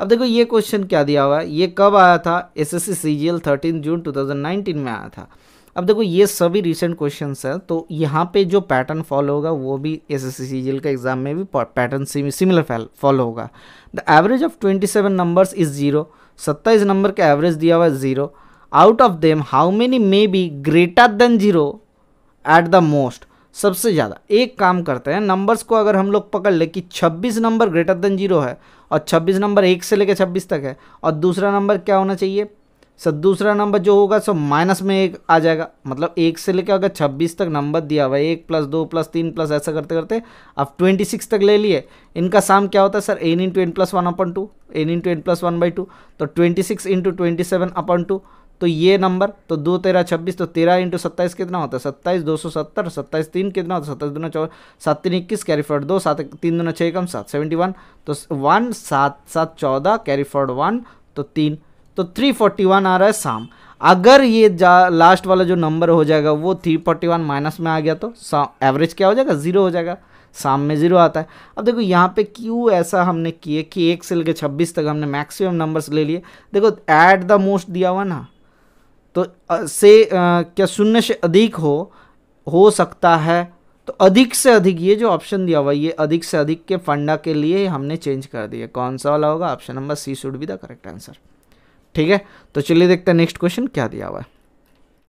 अब देखो ये क्वेश्चन क्या दिया हुआ है ये कब आया था S S C C G L thirteen June two thousand nineteen में आया था अब देखो ये सभी रिसेंट क्वेश्चन हैं तो यहाँ पे जो पैटर्न फॉलो होगा वो भी S S C C G L का एग्जाम में भी पैटर्न सिमिलर फॉलो होगा the average of twenty seven numbers is zero सत्ताईस नंबर का एवरेज दिया हुआ है zero out of them how many may be greater than zero at the most सबसे ज़्यादा एक काम करते हैं नंबर्स को अगर हम लोग पकड़ ले कि 26 नंबर ग्रेटर देन जीरो है और 26 नंबर एक से लेकर 26 तक है और दूसरा नंबर क्या होना चाहिए सर दूसरा नंबर जो होगा सो माइनस में एक आ जाएगा मतलब एक से लेकर अगर छब्बीस तक नंबर दिया हुआ है एक प्लस दो प्लस तीन प्लस ऐसा करते करते अब ट्वेंटी सिक्स तक ले लिए इनका साम क्या होता है sir n into n plus one upon two n into n plus one by two तो twenty six into twenty seven upon two तो ये नंबर तो दो तेरह छब्बीस तो तेरह इंटू सत्ताईस कितना होता है सत्ताईस दो सौ सत्तर सत्ताईस तीन कितना होता है सत्ताईस दोनों चौदह सात तीन इक्कीस कैरी फॉर्ड दो सात तीन दोनों छः कम सात सेवेंटी वन तो वन सात सात चौदह कैरी फॉर्ड वन तो तीन तो थ्री फोर्टी वन आ रहा है शाम अगर ये जा लास्ट वाला जो नंबर हो जाएगा वो थ्री फोर्टी वन माइनस में आ गया तो एवरेज क्या हो जाएगा ज़ीरो हो जाएगा शाम में जीरो आता है अब देखो यहाँ पे क्यों ऐसा हमने किए कि एक से लेकर छब्बीस तक हमने मैक्सिमम नंबर्स ले लिए देखो ऐट द मोस्ट दिया हुआ ना तो से क्या शून्य से अधिक हो हो सकता है तो अधिक से अधिक ये जो ऑप्शन दिया हुआ ये अधिक से अधिक के फंडा के लिए हमने चेंज कर दिया कौन सा वाला होगा option number C should be the correct answer ठीक है तो चलिए देखते हैं नेक्स्ट क्वेश्चन क्या दिया हुआ है